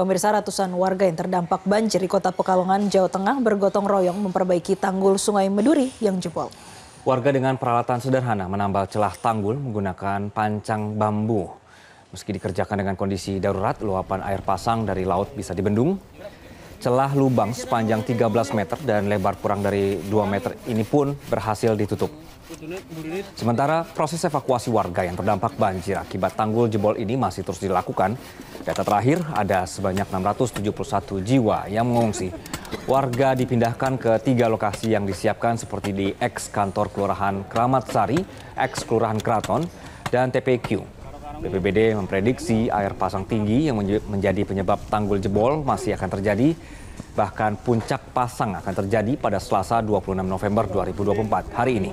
Pemirsa ratusan warga yang terdampak banjir di kota Pekalongan, Jawa Tengah bergotong royong memperbaiki tanggul sungai Meduri yang jebol. Warga dengan peralatan sederhana menambal celah tanggul menggunakan pancang bambu. Meski dikerjakan dengan kondisi darurat, luapan air pasang dari laut bisa dibendung Celah lubang sepanjang 13 meter dan lebar kurang dari 2 meter ini pun berhasil ditutup. Sementara proses evakuasi warga yang terdampak banjir akibat tanggul jebol ini masih terus dilakukan. Data terakhir ada sebanyak 671 jiwa yang mengungsi. Warga dipindahkan ke tiga lokasi yang disiapkan seperti di eks kantor Kelurahan Kramat Sari, eks Kelurahan Keraton, dan TPQ BPBD memprediksi air pasang tinggi yang menjadi penyebab tanggul jebol masih akan terjadi. Bahkan puncak pasang akan terjadi pada Selasa 26 November 2024 hari ini.